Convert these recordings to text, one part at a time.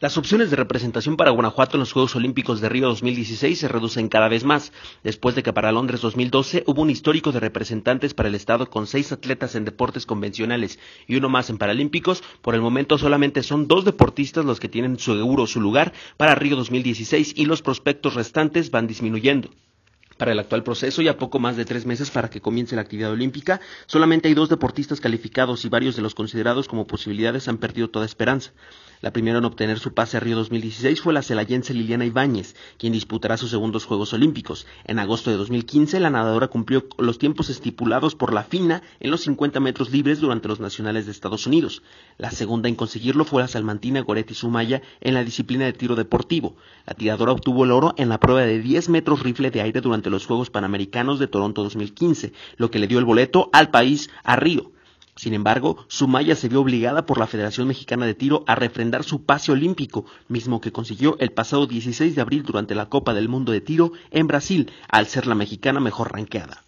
Las opciones de representación para Guanajuato en los Juegos Olímpicos de Río 2016 se reducen cada vez más, después de que para Londres 2012 hubo un histórico de representantes para el Estado con seis atletas en deportes convencionales y uno más en Paralímpicos. Por el momento solamente son dos deportistas los que tienen seguro su lugar para Río 2016 y los prospectos restantes van disminuyendo para el actual proceso y a poco más de tres meses para que comience la actividad olímpica. Solamente hay dos deportistas calificados y varios de los considerados como posibilidades han perdido toda esperanza. La primera en obtener su pase a Río 2016 fue la celayense Liliana Ibáñez, quien disputará sus segundos Juegos Olímpicos. En agosto de 2015, la nadadora cumplió los tiempos estipulados por la FINA en los 50 metros libres durante los nacionales de Estados Unidos. La segunda en conseguirlo fue la salmantina Goretti Sumaya en la disciplina de tiro deportivo. La tiradora obtuvo el oro en la prueba de 10 metros rifle de aire durante los Juegos Panamericanos de Toronto 2015, lo que le dio el boleto al país a Río. Sin embargo, Sumaya se vio obligada por la Federación Mexicana de Tiro a refrendar su pase olímpico, mismo que consiguió el pasado 16 de abril durante la Copa del Mundo de Tiro en Brasil, al ser la mexicana mejor ranqueada.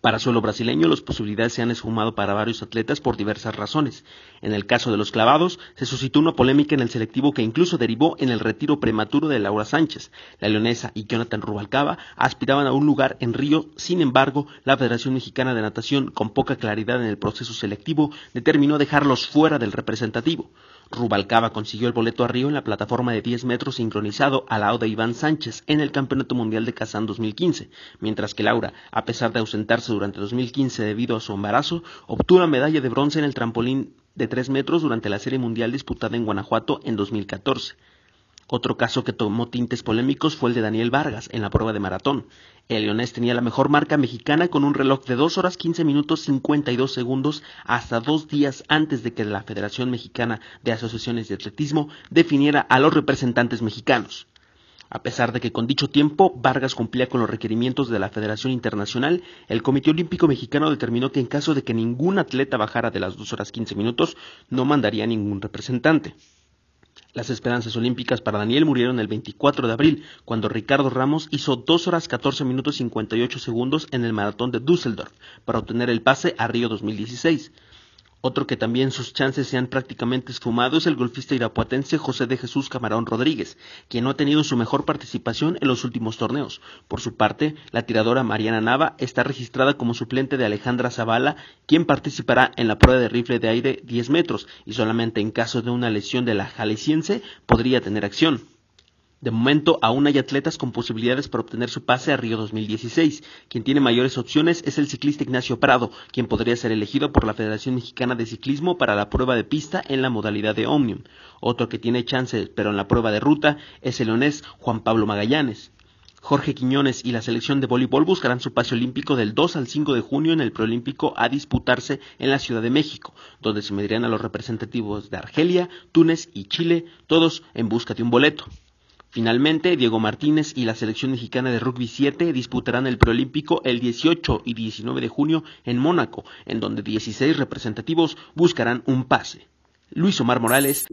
Para suelo brasileño, las posibilidades se han esfumado para varios atletas por diversas razones. En el caso de los clavados, se suscitó una polémica en el selectivo que incluso derivó en el retiro prematuro de Laura Sánchez. La leonesa y Jonathan Rubalcaba aspiraban a un lugar en Río, sin embargo, la Federación Mexicana de Natación, con poca claridad en el proceso selectivo, determinó dejarlos fuera del representativo. Rubalcaba consiguió el boleto a Río en la plataforma de 10 metros sincronizado al lado de Iván Sánchez en el Campeonato Mundial de Kazán 2015, mientras que Laura, a pesar de ausentarse durante 2015 debido a su embarazo, obtuvo la medalla de bronce en el trampolín de 3 metros durante la Serie Mundial disputada en Guanajuato en 2014. Otro caso que tomó tintes polémicos fue el de Daniel Vargas en la prueba de maratón. El leonés tenía la mejor marca mexicana con un reloj de 2 horas 15 minutos 52 segundos hasta dos días antes de que la Federación Mexicana de Asociaciones de Atletismo definiera a los representantes mexicanos. A pesar de que con dicho tiempo Vargas cumplía con los requerimientos de la Federación Internacional, el Comité Olímpico Mexicano determinó que en caso de que ningún atleta bajara de las 2 horas 15 minutos, no mandaría ningún representante. Las esperanzas olímpicas para Daniel murieron el 24 de abril, cuando Ricardo Ramos hizo 2 horas 14 minutos 58 segundos en el maratón de Düsseldorf para obtener el pase a Río 2016. Otro que también sus chances se han prácticamente esfumado es el golfista irapuatense José de Jesús Camarón Rodríguez, quien no ha tenido su mejor participación en los últimos torneos. Por su parte, la tiradora Mariana Nava está registrada como suplente de Alejandra Zavala, quien participará en la prueba de rifle de aire 10 metros y solamente en caso de una lesión de la Jaleciense podría tener acción. De momento, aún hay atletas con posibilidades para obtener su pase a Río 2016. Quien tiene mayores opciones es el ciclista Ignacio Prado, quien podría ser elegido por la Federación Mexicana de Ciclismo para la prueba de pista en la modalidad de Omnium. Otro que tiene chances, pero en la prueba de ruta, es el leonés Juan Pablo Magallanes. Jorge Quiñones y la selección de voleibol buscarán su pase olímpico del 2 al 5 de junio en el preolímpico a disputarse en la Ciudad de México, donde se medirán a los representativos de Argelia, Túnez y Chile, todos en busca de un boleto. Finalmente, Diego Martínez y la selección mexicana de rugby 7 disputarán el preolímpico el 18 y 19 de junio en Mónaco, en donde 16 representativos buscarán un pase. Luis Omar Morales.